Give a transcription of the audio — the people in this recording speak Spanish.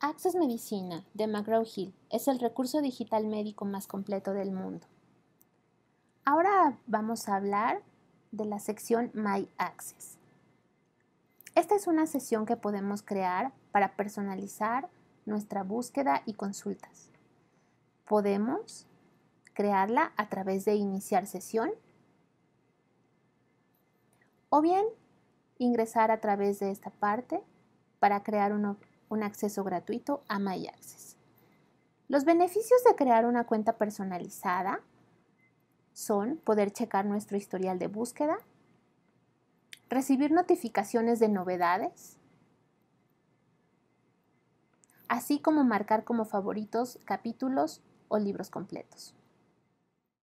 Access Medicina de McGraw-Hill es el recurso digital médico más completo del mundo. Ahora vamos a hablar de la sección My Access. Esta es una sesión que podemos crear para personalizar nuestra búsqueda y consultas. Podemos crearla a través de iniciar sesión o bien ingresar a través de esta parte para crear un, un acceso gratuito a MyAccess. Los beneficios de crear una cuenta personalizada son poder checar nuestro historial de búsqueda, recibir notificaciones de novedades, así como marcar como favoritos capítulos o libros completos.